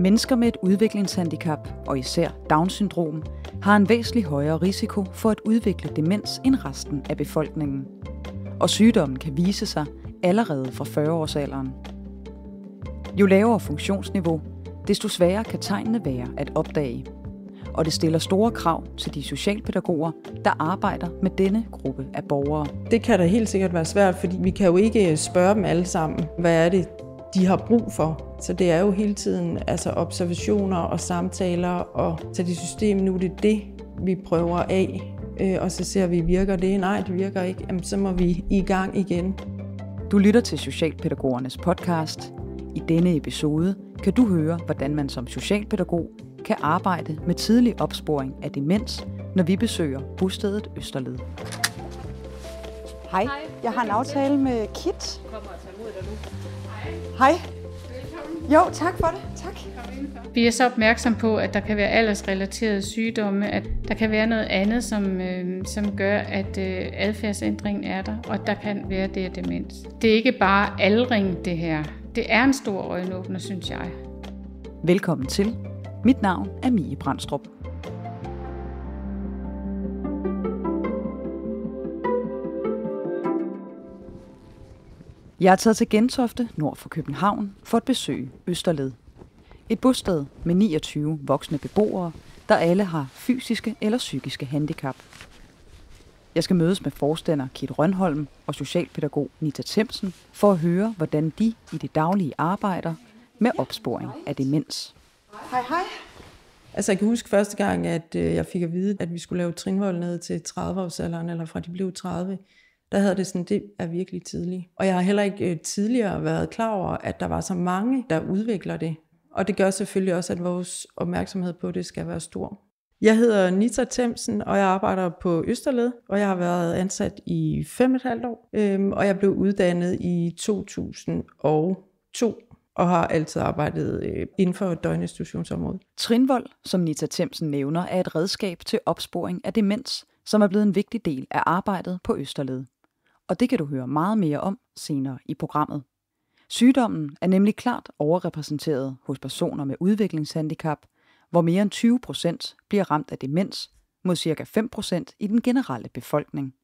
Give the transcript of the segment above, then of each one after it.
Mennesker med et udviklingshandicap, og især Down-syndrom, har en væsentlig højere risiko for at udvikle demens end resten af befolkningen. Og sygdommen kan vise sig allerede fra 40-årsalderen. Jo lavere funktionsniveau, desto sværere kan tegnene være at opdage. Og det stiller store krav til de socialpædagoger, der arbejder med denne gruppe af borgere. Det kan da helt sikkert være svært, fordi vi kan jo ikke spørge dem alle sammen, hvad er det, de har brug for. Så det er jo hele tiden altså observationer og samtaler og tage det system, nu er det det, vi prøver af, øh, og så ser vi, virker det? Nej, det virker ikke. Jamen, så må vi i gang igen. Du lytter til Socialpædagogernes podcast. I denne episode kan du høre, hvordan man som socialpædagog kan arbejde med tidlig opsporing af demens, når vi besøger bostedet Østerled. Hej, jeg har en aftale med Kit. Kommer og tager imod dig nu. Hej. Velkommen. Jo, tak for det. Tak. Vi er så opmærksom på, at der kan være aldersrelaterede sygdomme, at der kan være noget andet, som, øh, som gør, at øh, adfærdsændringen er der, og der kan være det er demens. Det er ikke bare aldring, det her. Det er en stor øjenåbner, synes jeg. Velkommen til. Mit navn er Mie Brandstrup. Jeg er taget til Gentofte, nord for København, for at besøge Østerled. Et bosted med 29 voksne beboere, der alle har fysiske eller psykiske handicap. Jeg skal mødes med forstander Kit Rønholm og socialpædagog Nita Themsen for at høre, hvordan de i det daglige arbejder med opsporing af demens. Hej, hej. Altså, jeg kan huske første gang, at øh, jeg fik at vide, at vi skulle lave trinvold ned til 30-årsalderen, eller fra de blev 30 der havde det sådan, det er virkelig tidligt. Og jeg har heller ikke øh, tidligere været klar over, at der var så mange, der udvikler det. Og det gør selvfølgelig også, at vores opmærksomhed på det skal være stor. Jeg hedder Nita Temsen, og jeg arbejder på Østerled, og jeg har været ansat i halvt år, øhm, og jeg blev uddannet i 2002 og har altid arbejdet øh, inden for døgninstitutionsområdet. Trinvold, som Nita Temsen nævner, er et redskab til opsporing af demens, som er blevet en vigtig del af arbejdet på Østerled og det kan du høre meget mere om senere i programmet. Sygdommen er nemlig klart overrepræsenteret hos personer med udviklingshandicap, hvor mere end 20 procent bliver ramt af demens, mod ca. 5 procent i den generelle befolkning.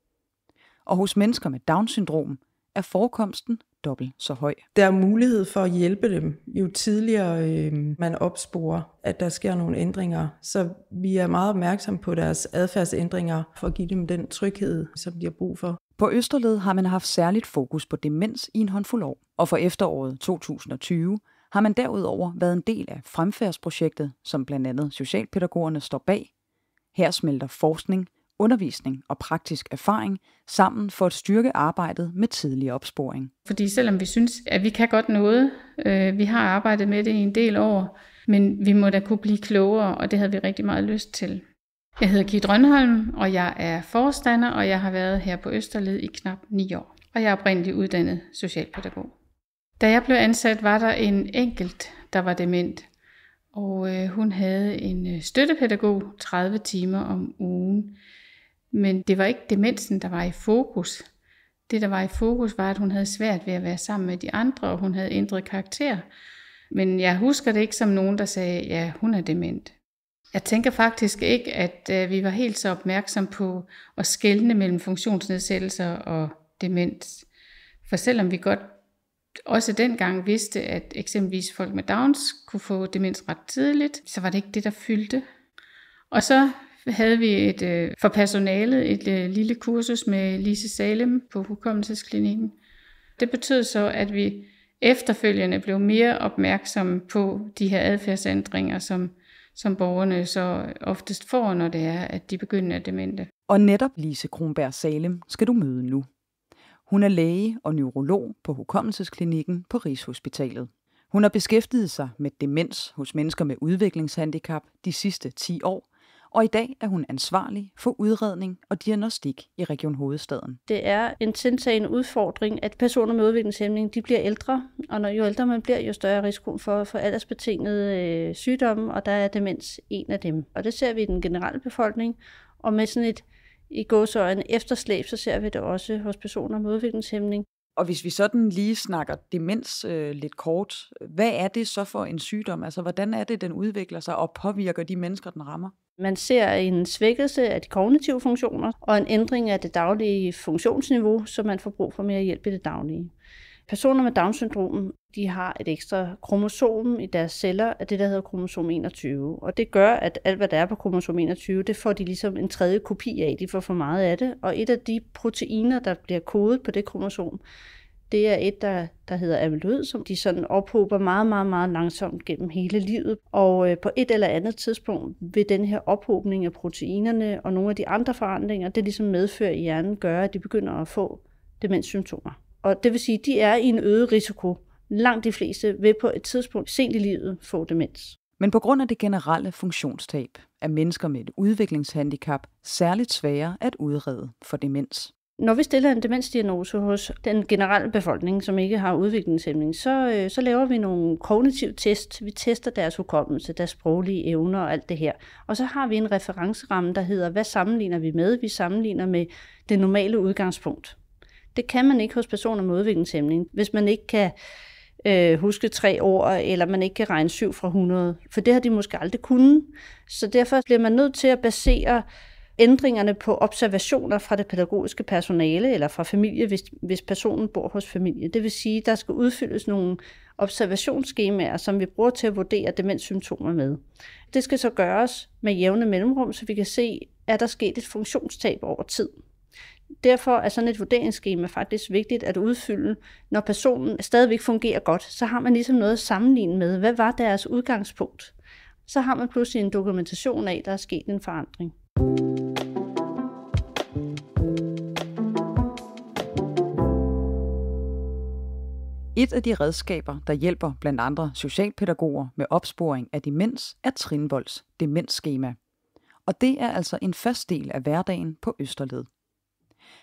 Og hos mennesker med Down-syndrom er forekomsten dobbelt så høj. Der er mulighed for at hjælpe dem, jo tidligere øh, man opsporer, at der sker nogle ændringer. Så vi er meget opmærksomme på deres adfærdsændringer for at give dem den tryghed, som de har brug for. På Østerled har man haft særligt fokus på demens i en håndfuld år, og for efteråret 2020 har man derudover været en del af fremfærdsprojektet, som blandt andet socialpædagogerne står bag. Her smelter forskning, undervisning og praktisk erfaring sammen for at styrke arbejdet med tidlig opsporing. Fordi selvom vi synes, at vi kan godt noget, øh, vi har arbejdet med det i en del år, men vi må da kunne blive klogere, og det havde vi rigtig meget lyst til. Jeg hedder Gitte Rønholm, og jeg er forstander, og jeg har været her på Østerled i knap 9 år. Og jeg er oprindeligt uddannet socialpædagog. Da jeg blev ansat, var der en enkelt, der var dement, og øh, hun havde en øh, støttepædagog 30 timer om ugen. Men det var ikke demensen, der var i fokus. Det, der var i fokus, var, at hun havde svært ved at være sammen med de andre, og hun havde ændret karakter. Men jeg husker det ikke som nogen, der sagde, ja, hun er dement. Jeg tænker faktisk ikke, at øh, vi var helt så opmærksom på at skelne mellem funktionsnedsættelser og demens. For selvom vi godt også dengang vidste, at eksempelvis folk med Downs kunne få demens ret tidligt, så var det ikke det, der fyldte. Og så havde vi et, øh, for personalet et øh, lille kursus med Lise Salem på hukommelsesklinikken. Det betød så, at vi efterfølgende blev mere opmærksomme på de her adfærdsændringer, som som borgerne så oftest får, når det er, at de begynder at demente. Og netop Lise Kronberg Salem skal du møde nu. Hun er læge og neurolog på hukommelsesklinikken på Rigshospitalet. Hun har beskæftiget sig med demens hos mennesker med udviklingshandicap de sidste 10 år, og i dag er hun ansvarlig for udredning og diagnostik i Region Hovedstaden. Det er en tiltagende udfordring, at personer med udviklingshæmning de bliver ældre, og når jo ældre man bliver, jo større er risikoen for, for aldersbetingede øh, sygdomme, og der er demens en af dem. Og det ser vi i den generelle befolkning, og med sådan et i gåsøjne efterslæb, så ser vi det også hos personer med udviklingshæmning. Og hvis vi sådan lige snakker demens øh, lidt kort, hvad er det så for en sygdom? Altså, hvordan er det, den udvikler sig og påvirker de mennesker, den rammer? Man ser en svækkelse af de kognitive funktioner og en ændring af det daglige funktionsniveau, så man får brug for mere hjælp i det daglige. Personer med Down-syndrom de har et ekstra kromosom i deres celler af det, der hedder kromosom 21. Og det gør, at alt, hvad der er på kromosom 21, det får de ligesom en tredje kopi af. De får for meget af det. Og et af de proteiner, der bliver kodet på det kromosom, det er et, der, der hedder amyloid, som de sådan ophober meget, meget, meget langsomt gennem hele livet. Og øh, på et eller andet tidspunkt vil den her ophobning af proteinerne og nogle af de andre forandringer, det ligesom medfører i hjernen, gøre, at de begynder at få demenssymptomer. Og det vil sige, at de er i en øget risiko. Langt de fleste vil på et tidspunkt sent i livet få demens. Men på grund af det generelle funktionstab er mennesker med et udviklingshandicap særligt svære at udrede for demens. Når vi stiller en demensdiagnose hos den generelle befolkning, som ikke har udviklingshemming, så, øh, så laver vi nogle kognitive test. Vi tester deres hukommelse, deres sproglige evner og alt det her. Og så har vi en referenceramme, der hedder, hvad sammenligner vi med? Vi sammenligner med det normale udgangspunkt. Det kan man ikke hos personer med udviklingshemming, hvis man ikke kan øh, huske tre år, eller man ikke kan regne syv fra 100. For det har de måske aldrig kunnet. Så derfor bliver man nødt til at basere ændringerne på observationer fra det pædagogiske personale eller fra familie, hvis, hvis personen bor hos familie. Det vil sige, der skal udfyldes nogle observationsskemaer, som vi bruger til at vurdere demenssymptomer med. Det skal så gøres med jævne mellemrum, så vi kan se, er der sket et funktionstab over tid. Derfor er sådan et vurderingsskema faktisk vigtigt at udfylde, når personen stadigvæk fungerer godt. Så har man ligesom noget at sammenligne med. Hvad var deres udgangspunkt? Så har man pludselig en dokumentation af, at der er sket en forandring. Et af de redskaber, der hjælper blandt andre socialpædagoger med opsporing af demens, er Trinvolds demensskema. Og det er altså en fast del af hverdagen på Østerled.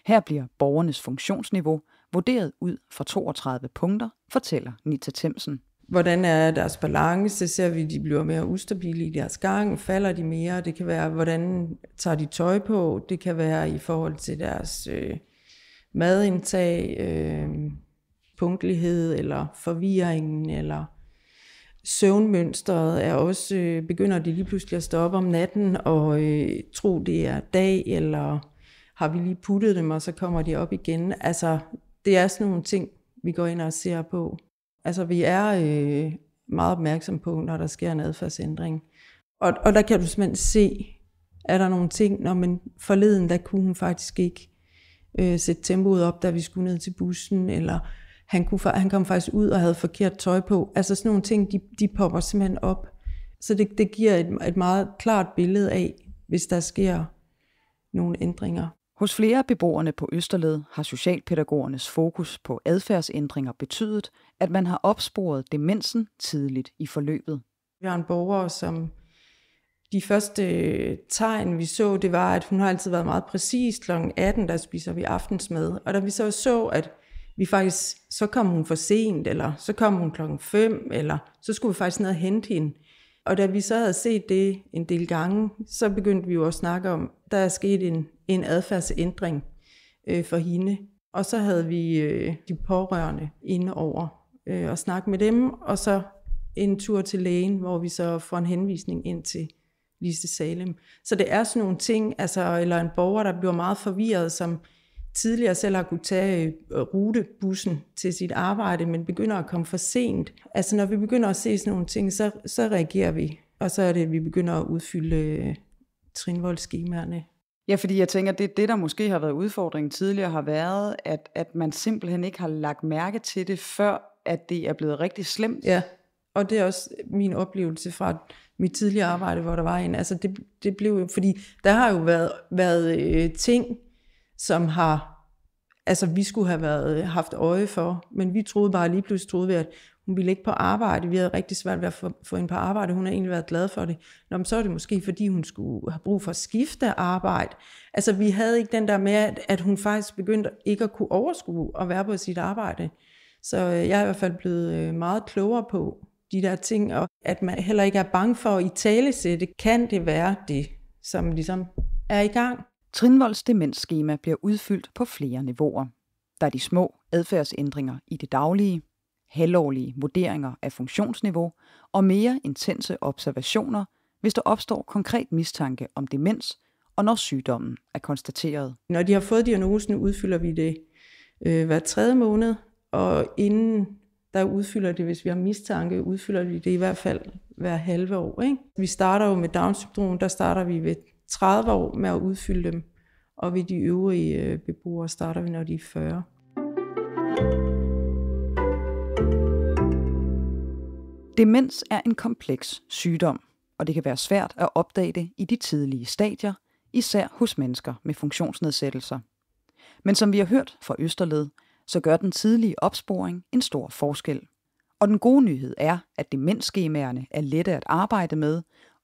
Her bliver borgernes funktionsniveau vurderet ud fra 32 punkter, fortæller Nita Temsen. Hvordan er deres balance? Ser vi, de bliver mere ustabile i deres gang? Falder de mere? Det kan være, hvordan tager de tøj på? Det kan være i forhold til deres øh, madindtag, øh, punktlighed eller forvirringen eller søvnmønstret er også, øh, begynder de lige pludselig at stå op om natten og øh, tro, det er dag, eller har vi lige puttet dem, og så kommer de op igen. Altså, det er sådan nogle ting, vi går ind og ser på. Altså, vi er øh, meget opmærksom på, når der sker en adfærdsændring. Og, og der kan du simpelthen se, er der nogle ting, når man forleden, der kunne hun faktisk ikke øh, sætte tempoet op, da vi skulle ned til bussen, eller han, kunne, han kom faktisk ud og havde forkert tøj på. Altså sådan nogle ting, de, de popper simpelthen op. Så det, det giver et, et meget klart billede af, hvis der sker nogle ændringer. Hos flere af beboerne på Østerled har socialpædagogernes fokus på adfærdsændringer betydet, at man har opsporet demensen tidligt i forløbet. Vi har en borger, som de første øh, tegn, vi så, det var, at hun har altid været meget præcis. Kl. 18, der spiser vi aftensmad. Og da vi så så, at vi faktisk, så kom hun for sent, eller så kom hun klokken 5, eller så skulle vi faktisk ned og hente hende. Og da vi så havde set det en del gange, så begyndte vi jo at snakke om, der er sket en, en adfærdsændring øh, for hende. Og så havde vi øh, de pårørende inde over øh, og snakke med dem, og så en tur til lægen, hvor vi så får en henvisning ind til Lise Salem. Så det er sådan nogle ting, altså, eller en borger, der bliver meget forvirret, som tidligere selv har kunne tage øh, rutebussen til sit arbejde, men begynder at komme for sent. Altså når vi begynder at se sådan nogle ting, så, så reagerer vi. Og så er det, at vi begynder at udfylde øh, trinvoldsskemaerne. Ja, fordi jeg tænker, det det, der måske har været udfordringen tidligere, har været, at, at man simpelthen ikke har lagt mærke til det, før at det er blevet rigtig slemt. Ja, og det er også min oplevelse fra mit tidligere arbejde, hvor der var en, altså det, det blev jo, fordi der har jo været, været øh, ting, som har, altså vi skulle have været, øh, haft øje for, men vi troede bare lige pludselig, troede vi, at hun ville ikke på arbejde, vi havde rigtig svært ved at få, få hende på arbejde, hun har egentlig været glad for det. Nå, men så var det måske, fordi hun skulle have brug for at skifte arbejde. Altså vi havde ikke den der med, at, at hun faktisk begyndte ikke at kunne overskue at være på sit arbejde. Så øh, jeg er i hvert fald blevet øh, meget klogere på de der ting, og at man heller ikke er bange for at i tale sætte, kan det være det, som ligesom er i gang. Trinvolds demensskema bliver udfyldt på flere niveauer. Der er de små adfærdsændringer i det daglige, halvårlige vurderinger af funktionsniveau og mere intense observationer, hvis der opstår konkret mistanke om demens og når sygdommen er konstateret. Når de har fået diagnosen, udfylder vi det øh, hver tredje måned, og inden der udfylder det, hvis vi har mistanke, udfylder vi det i hvert fald hver halve år. Ikke? Vi starter jo med Down-syndrom, der starter vi ved 30 år med at udfylde dem, og vi de øvrige øh, beboere starter vi, når de er 40. Demens er en kompleks sygdom, og det kan være svært at opdage det i de tidlige stadier, især hos mennesker med funktionsnedsættelser. Men som vi har hørt fra Østerled, så gør den tidlige opsporing en stor forskel. Og den gode nyhed er, at demensskemaerne er lette at arbejde med,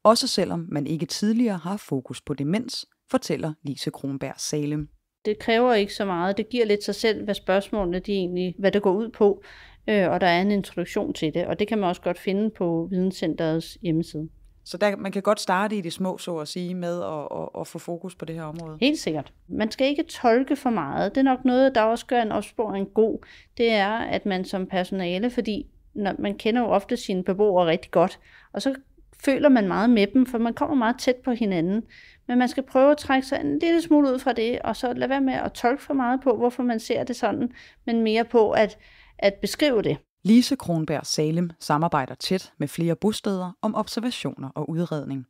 også selvom man ikke tidligere har fokus på demens, fortæller Lise Kronberg Salem. Det kræver ikke så meget. Det giver lidt sig selv, hvad spørgsmålene de egentlig, hvad det går ud på, øh, og der er en introduktion til det, og det kan man også godt finde på Videnscenterets hjemmeside. Så der, man kan godt starte i det små, så at sige, med at, at, at få fokus på det her område. Helt sikkert. Man skal ikke tolke for meget. Det er nok noget, der også gør en opsporing god. Det er, at man som personale, fordi når, man kender jo ofte sine beboere rigtig godt, og så føler man meget med dem, for man kommer meget tæt på hinanden. Men man skal prøve at trække sig en lille smule ud fra det, og så lade være med at tolke for meget på, hvorfor man ser det sådan, men mere på at, at beskrive det. Lise Kronberg Salem samarbejder tæt med flere bosteder om observationer og udredning.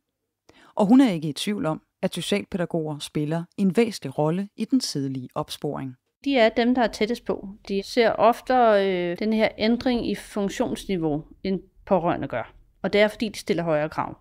Og hun er ikke i tvivl om, at socialpædagoger spiller en væsentlig rolle i den tidlige opsporing. De er dem, der er tættest på. De ser ofte øh, den her ændring i funktionsniveau, end pårørende gør. Og det er, fordi de stiller højere krav.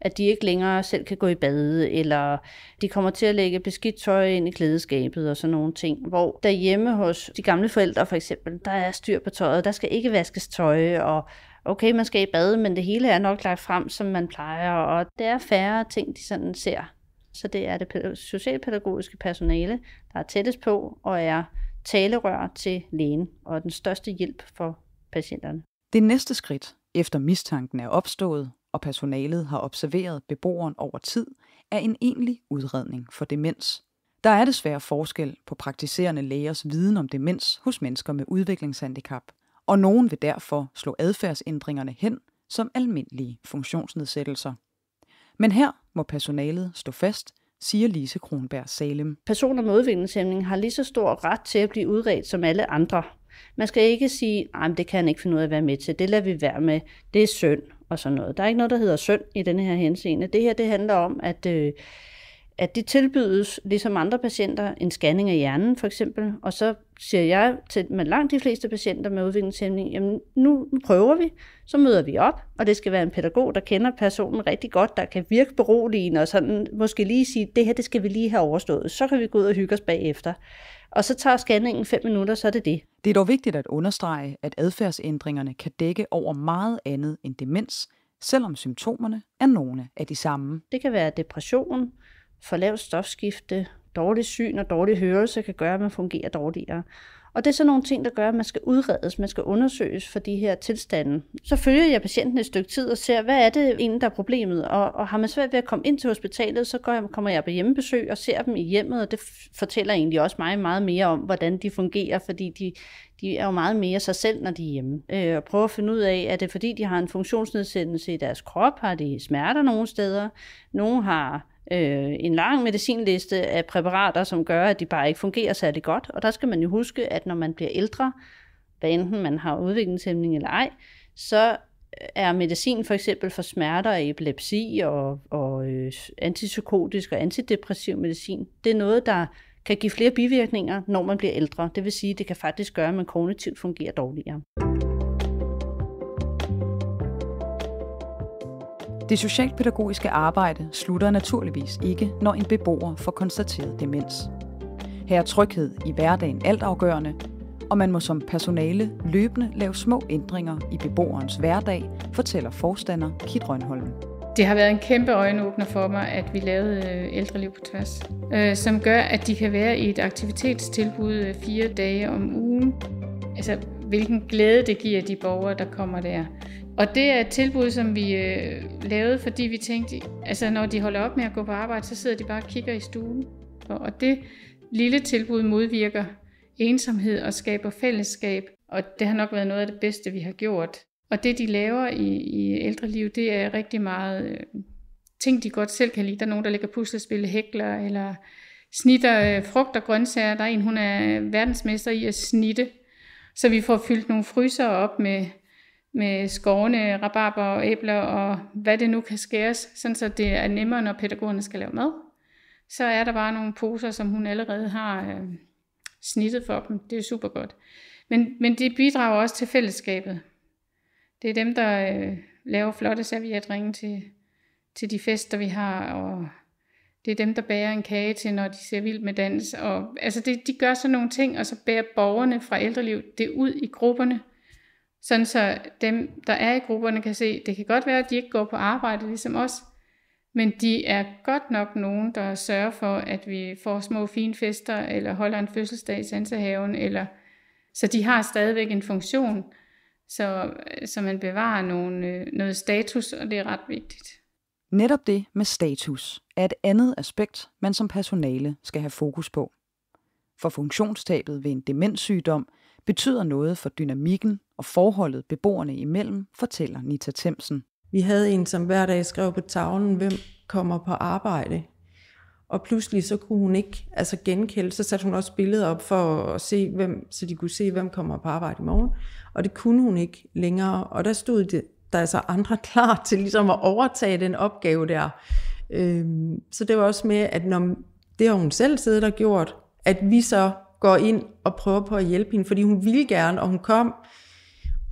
At de ikke længere selv kan gå i bade, eller de kommer til at lægge beskidt tøj ind i klædeskabet og sådan nogle ting. Hvor derhjemme hos de gamle forældre for eksempel, der er styr på tøjet, der skal ikke vaskes tøj, og okay, man skal i bade, men det hele er nok lagt frem, som man plejer, og der er færre ting, de sådan ser. Så det er det socialpædagogiske personale, der er tættest på og er talerør til lægen og den største hjælp for patienterne. Det næste skridt, efter mistanken er opstået, og personalet har observeret beboeren over tid, er en egentlig udredning for demens. Der er desværre forskel på praktiserende lægers viden om demens hos mennesker med udviklingshandicap, og nogen vil derfor slå adfærdsændringerne hen som almindelige funktionsnedsættelser. Men her må personalet stå fast, siger Lise Kronberg Salem. Personer med udviklingshæmning har lige så stor ret til at blive udredt som alle andre. Man skal ikke sige, at det kan han ikke finde ud af at være med til, det lader vi være med, det er synd og sådan noget. Der er ikke noget, der hedder synd i denne her henseende. Det her det handler om, at, øh, at de tilbydes, ligesom andre patienter, en scanning af hjernen for eksempel, og så siger jeg til med langt de fleste patienter med udviklingshæmning, jamen nu prøver vi, så møder vi op, og det skal være en pædagog, der kender personen rigtig godt, der kan virke beroligende og sådan, måske lige sige, det her det skal vi lige have overstået, så kan vi gå ud og hygge os bagefter. Og så tager scanningen 5 minutter, så er det det. Det er dog vigtigt at understrege, at adfærdsændringerne kan dække over meget andet end demens, selvom symptomerne er nogle af de samme. Det kan være depression, for lavt stofskifte, dårlig syn og dårlig hørelse kan gøre, at man fungerer dårligere. Og det er sådan nogle ting, der gør, at man skal udredes, man skal undersøges for de her tilstande. Så følger jeg patienten et stykke tid og ser, hvad er det egentlig, der er problemet? Og, og har man svært ved at komme ind til hospitalet, så går jeg, kommer jeg på hjemmebesøg og ser dem i hjemmet, og det fortæller egentlig også mig meget mere om, hvordan de fungerer, fordi de, de er jo meget mere sig selv, når de er hjemme. Øh, og prøver at finde ud af, er det fordi, de har en funktionsnedsættelse i deres krop? Har de smerter nogle steder? Nogle har øh, en lang medicinliste af præparater, som gør, at de bare ikke fungerer særlig godt. Og der skal man jo huske, at når man bliver ældre, hvad enten man har udviklingshæmning eller ej, så er medicin for eksempel for smerter og epilepsi og, og øh, antipsykotisk og antidepressiv medicin, det er noget, der kan give flere bivirkninger, når man bliver ældre. Det vil sige, at det kan faktisk gøre, at man kognitivt fungerer dårligere. Det socialpædagogiske arbejde slutter naturligvis ikke, når en beboer får konstateret demens. Her er tryghed i hverdagen altafgørende, og man må som personale løbende lave små ændringer i beboerens hverdag, fortæller forstander Kit Rønholm. Det har været en kæmpe øjenåbner for mig, at vi lavede øh, ældreliv på tværs, øh, som gør, at de kan være i et aktivitetstilbud øh, fire dage om ugen. Altså, hvilken glæde det giver de borgere, der kommer der. Og det er et tilbud, som vi øh, lavede, fordi vi tænkte, altså når de holder op med at gå på arbejde, så sidder de bare og kigger i stuen. Og, og det lille tilbud modvirker ensomhed og skaber fællesskab, og det har nok været noget af det bedste, vi har gjort. Og det, de laver i, i liv, det er rigtig meget øh, ting, de godt selv kan lide. Der er nogen, der ligger puslespil, hækler eller snitter øh, frugt og grøntsager. Der er en, hun er verdensmester i at snitte. Så vi får fyldt nogle fryser op med med skovene, rabarber og æbler og hvad det nu kan skæres, sådan så det er nemmere, når pædagogerne skal lave mad. Så er der bare nogle poser, som hun allerede har øh, snittet for dem. Det er super godt. Men, men de bidrager også til fællesskabet. Det er dem, der øh, laver flotte servietringe til, til de fester, vi har, og det er dem, der bærer en kage til, når de ser vildt med dans. Og, altså det, de gør sådan nogle ting, og så bærer borgerne fra ældreliv det ud i grupperne, sådan så dem, der er i grupperne, kan se, det kan godt være, at de ikke går på arbejde ligesom os, men de er godt nok nogen, der sørger for, at vi får små fine fester, eller holder en fødselsdag i Sansehaven, eller så de har stadigvæk en funktion, så, så man bevarer nogle, øh, noget status, og det er ret vigtigt. Netop det med status er et andet aspekt, man som personale skal have fokus på. For funktionstabet ved en demenssygdom – betyder noget for dynamikken og forholdet beboerne imellem, fortæller Nita Temsen. Vi havde en, som hver dag skrev på tavlen, hvem kommer på arbejde. Og pludselig så kunne hun ikke altså genkende, så satte hun også billeder op for at se, hvem, så de kunne se, hvem kommer på arbejde i morgen. Og det kunne hun ikke længere. Og der stod det, der er så andre klar til ligesom at overtage den opgave der. Øhm, så det var også med, at når, det har hun selv siddet og gjort, at vi så går ind og prøver på at hjælpe hende, fordi hun ville gerne, og hun kom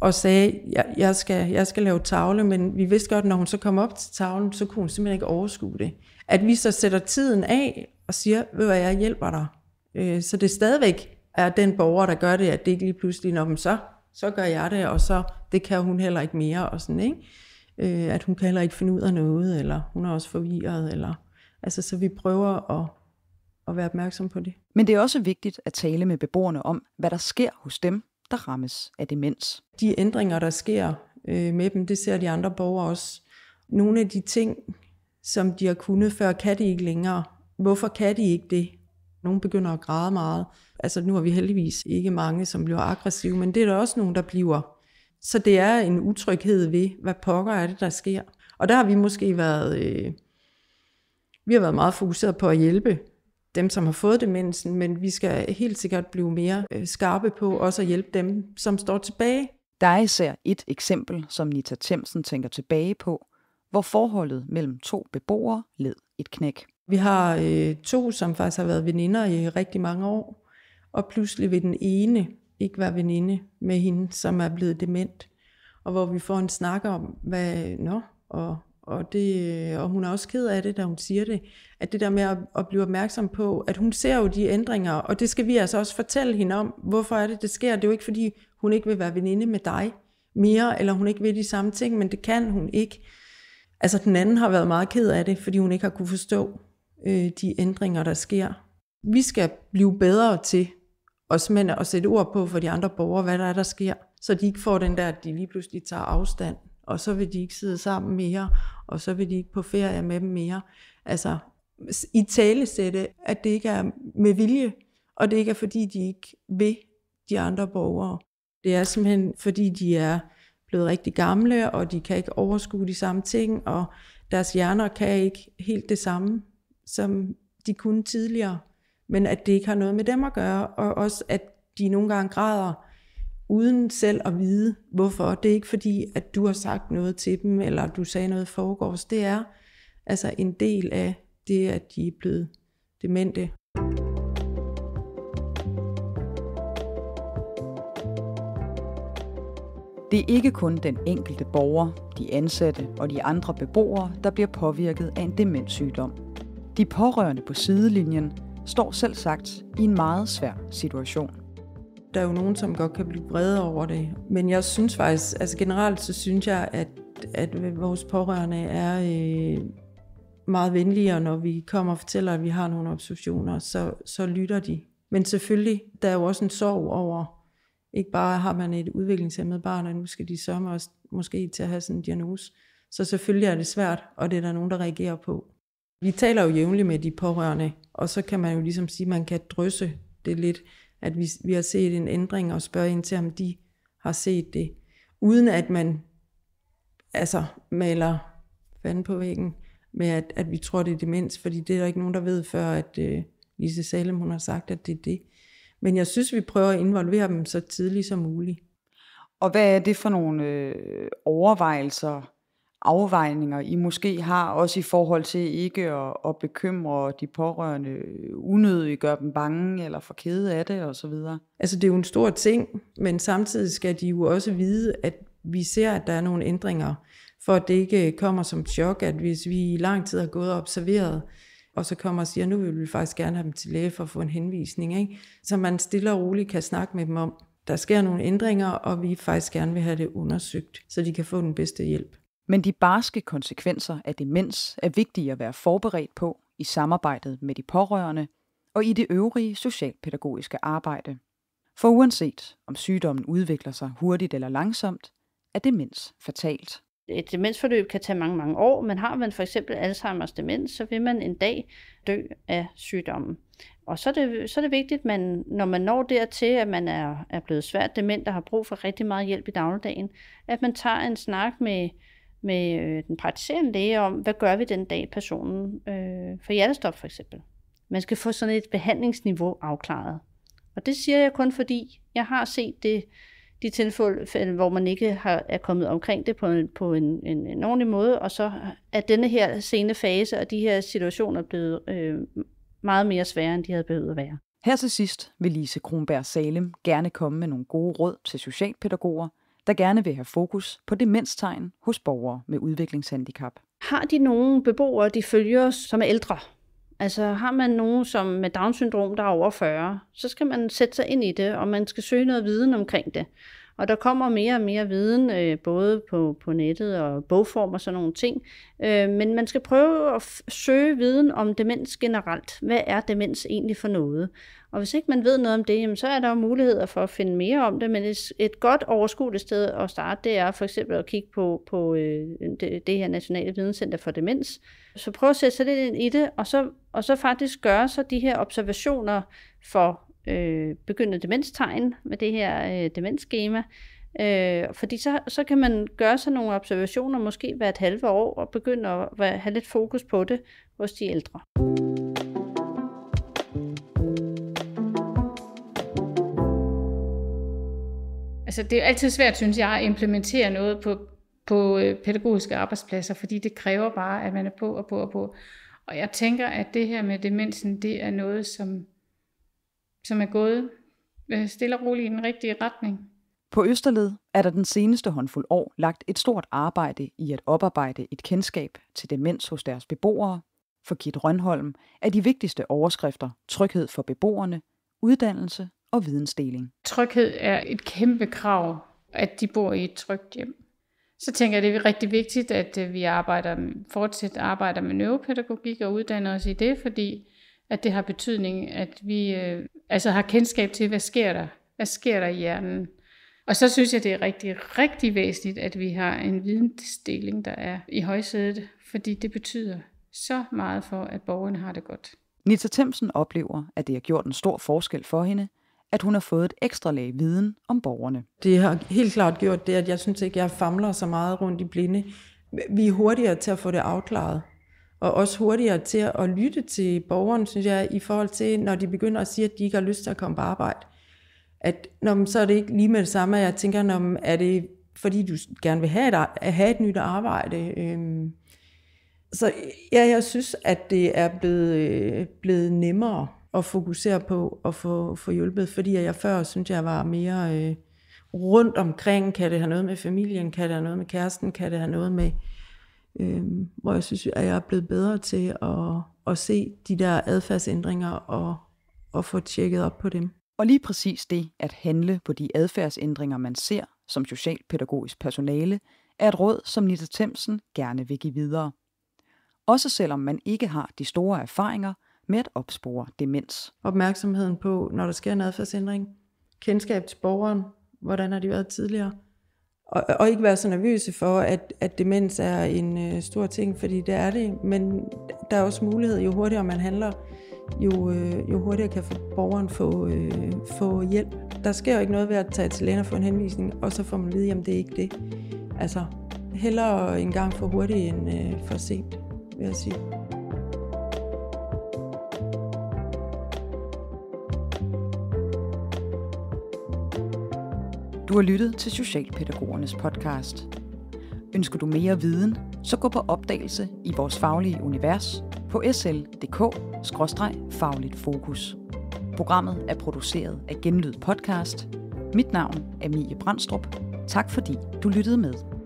og sagde, jeg, jeg, skal, jeg skal lave tavle, men vi vidste godt, når hun så kom op til tavlen, så kunne hun simpelthen ikke overskue det. At vi så sætter tiden af og siger, ved hvad, jeg hjælper dig. Øh, så det stadigvæk er den borger, der gør det, at det ikke lige pludselig, når så, så gør jeg det, og så det kan hun heller ikke mere, og sådan, ikke? Øh, at hun kan heller ikke finde ud af noget, eller hun er også forvirret, eller, altså, så vi prøver at at være opmærksom på det. Men det er også vigtigt at tale med beboerne om, hvad der sker hos dem, der rammes af demens. De ændringer, der sker øh, med dem, det ser de andre borgere også. Nogle af de ting, som de har kunnet før, kan de ikke længere. Hvorfor kan de ikke det? Nogle begynder at græde meget. Altså nu har vi heldigvis ikke mange, som bliver aggressive, men det er der også nogen, der bliver. Så det er en utryghed ved, hvad pokker er det, der sker. Og der har vi måske været, øh, vi har været meget fokuseret på at hjælpe dem, som har fået demensen, men vi skal helt sikkert blive mere øh, skarpe på også at hjælpe dem, som står tilbage. Der er især et eksempel, som Nita Thiemsen tænker tilbage på, hvor forholdet mellem to beboere led et knæk. Vi har øh, to, som faktisk har været veninder i rigtig mange år, og pludselig vil den ene ikke være veninde med hende, som er blevet dement, og hvor vi får en snak om, hvad, nå, og og, det, øh, og hun er også ked af det, da hun siger det, at det der med at, at blive opmærksom på, at hun ser jo de ændringer, og det skal vi altså også fortælle hende om, hvorfor er det, det sker. Det er jo ikke, fordi hun ikke vil være veninde med dig mere, eller hun ikke vil de samme ting, men det kan hun ikke. Altså den anden har været meget ked af det, fordi hun ikke har kunne forstå øh, de ændringer, der sker. Vi skal blive bedre til os mænd at sætte ord på for de andre borgere, hvad der er, der sker, så de ikke får den der, at de lige pludselig tager afstand og så vil de ikke sidde sammen mere, og så vil de ikke på ferie med dem mere. Altså, i talesætte, at det ikke er med vilje, og det ikke er fordi, de ikke vil de andre borgere. Det er simpelthen fordi, de er blevet rigtig gamle, og de kan ikke overskue de samme ting, og deres hjerner kan ikke helt det samme, som de kunne tidligere. Men at det ikke har noget med dem at gøre, og også at de nogle gange græder, uden selv at vide, hvorfor. Det er ikke fordi, at du har sagt noget til dem, eller du sagde noget foregårs. Det er altså en del af det, at de er blevet demente. Det er ikke kun den enkelte borger, de ansatte og de andre beboere, der bliver påvirket af en demenssygdom. De pårørende på sidelinjen står selv sagt i en meget svær situation der er jo nogen, som godt kan blive brede over det. Men jeg synes faktisk, altså generelt så synes jeg, at, at vores pårørende er øh, meget venligere, når vi kommer og fortæller, at vi har nogle observationer, så, så lytter de. Men selvfølgelig, der er jo også en sorg over, ikke bare har man et udviklingshemmet barn, og nu skal de så også måske til at have sådan en diagnose. Så selvfølgelig er det svært, og det er der nogen, der reagerer på. Vi taler jo jævnligt med de pårørende, og så kan man jo ligesom sige, at man kan drysse det lidt at vi, vi har set en ændring, og spørge ind til, om de har set det, uden at man altså maler fanden på væggen med, at, at vi tror, det er demens, fordi det er der ikke nogen, der ved før, at øh, Lise Salem, hun har sagt, at det er det. Men jeg synes, vi prøver at involvere dem så tidligt som muligt. Og hvad er det for nogle øh, overvejelser, afvejninger, I måske har, også i forhold til ikke at, at bekymre de pårørende unødigt, gøre dem bange eller for kede af det osv.? Altså det er jo en stor ting, men samtidig skal de jo også vide, at vi ser, at der er nogle ændringer, for at det ikke kommer som chok, at hvis vi i lang tid har gået og observeret, og så kommer og siger, nu vil vi faktisk gerne have dem til læge for at få en henvisning, ikke? så man stille og roligt kan snakke med dem om, der sker nogle ændringer, og vi faktisk gerne vil have det undersøgt, så de kan få den bedste hjælp. Men de barske konsekvenser af demens er vigtige at være forberedt på i samarbejdet med de pårørende og i det øvrige socialpædagogiske arbejde. For uanset om sygdommen udvikler sig hurtigt eller langsomt, er demens fatalt. Et demensforløb kan tage mange, mange år, men har man for eksempel Alzheimers demens, så vil man en dag dø af sygdommen. Og så er det, så er det vigtigt, at man, når man når dertil, at man er, er blevet svært dement og har brug for rigtig meget hjælp i dagligdagen, at man tager en snak med med øh, den praktiserende læge om, hvad gør vi den dag, personen øh, for hjertestop for eksempel. Man skal få sådan et behandlingsniveau afklaret. Og det siger jeg kun fordi, jeg har set det, de tilfælde, hvor man ikke har, er kommet omkring det på, en, på en, en, en ordentlig måde, og så er denne her sene fase og de her situationer blevet øh, meget mere svære, end de havde behøvet at være. Her til sidst vil Lise Kronberg Salem gerne komme med nogle gode råd til socialpædagoger, der gerne vil have fokus på demenstegn hos borgere med udviklingshandicap. Har de nogle beboere, de følger, som er ældre? Altså har man nogen som med Down-syndrom, der er over 40, så skal man sætte sig ind i det, og man skal søge noget viden omkring det. Og der kommer mere og mere viden, øh, både på, på nettet og bogform og sådan nogle ting. Øh, men man skal prøve at søge viden om demens generelt. Hvad er demens egentlig for noget? Og hvis ikke man ved noget om det, jamen, så er der jo muligheder for at finde mere om det, men et, et godt overskueligt sted at starte, det er for eksempel at kigge på, på øh, det, det her Nationale Videnscenter for Demens. Så prøv at sætte sig lidt ind i det, og så, og så faktisk gøre så de her observationer for øh, begyndende demenstegn med det her øh, demensskema. Øh, fordi så, så kan man gøre sig nogle observationer, måske hvert halve år, og begynde at være, have lidt fokus på det hos de ældre. Altså, det er altid svært, synes jeg, at implementere noget på, på øh, pædagogiske arbejdspladser, fordi det kræver bare, at man er på og på og på. Og jeg tænker, at det her med demensen, det er noget, som som er gået øh, stille og roligt i den rigtige retning. På Østerled er der den seneste håndfuld år lagt et stort arbejde i at oparbejde et kendskab til demens hos deres beboere. For Kit Rønholm er de vigtigste overskrifter tryghed for beboerne, uddannelse og vidensdeling. Tryghed er et kæmpe krav, at de bor i et trygt hjem. Så tænker jeg, det er rigtig vigtigt, at øh, vi arbejder, fortsat arbejder med neuropædagogik og uddanner os i det, fordi at det har betydning, at vi øh, Altså har kendskab til, hvad sker der? Hvad sker der i hjernen? Og så synes jeg, det er rigtig, rigtig væsentligt, at vi har en vidensdeling, der er i højsædet, fordi det betyder så meget for, at borgerne har det godt. Nita Temsen oplever, at det har gjort en stor forskel for hende, at hun har fået et ekstra lag viden om borgerne. Det har helt klart gjort det, at jeg synes ikke, jeg famler så meget rundt i blinde. Vi er hurtigere til at få det afklaret og også hurtigere til at lytte til borgeren, synes jeg, i forhold til, når de begynder at sige, at de ikke har lyst til at komme på arbejde. At når man, så er det ikke lige med det samme, at jeg tænker, når man, er det fordi du gerne vil have et, have et nyt arbejde? Øhm, så ja, jeg synes, at det er blevet, øh, blevet nemmere at fokusere på at få, få hjulpet, fordi jeg før synes, jeg var mere øh, rundt omkring. Kan det have noget med familien? Kan det have noget med kæresten? Kan det have noget med øh, hvor jeg synes, at jeg er blevet bedre til at, at se de der adfærdsændringer og, og få tjekket op på dem. Og lige præcis det at handle på de adfærdsændringer, man ser som socialpædagogisk personale, er et råd, som Nita Themsen gerne vil give videre. Også selvom man ikke har de store erfaringer med at opspore demens. Opmærksomheden på, når der sker en adfærdsændring, kendskab til borgeren, hvordan har de været tidligere, og, og ikke være så nervøse for, at, at demens er en øh, stor ting, fordi det er det. Men der er også mulighed, jo hurtigere man handler, jo, øh, jo hurtigere kan borgeren få, øh, få hjælp. Der sker jo ikke noget ved at tage til lægen og få en henvisning, og så får man at vide, om det er ikke det. Altså, hellere en gang for hurtigt end øh, for sent, vil jeg sige. Du har lyttet til Socialpædagogernes podcast. Ønsker du mere viden, så gå på opdagelse i vores faglige univers på sl.dk-fagligt fokus. Programmet er produceret af Genlyd Podcast. Mit navn er Mie Brandstrup. Tak fordi du lyttede med.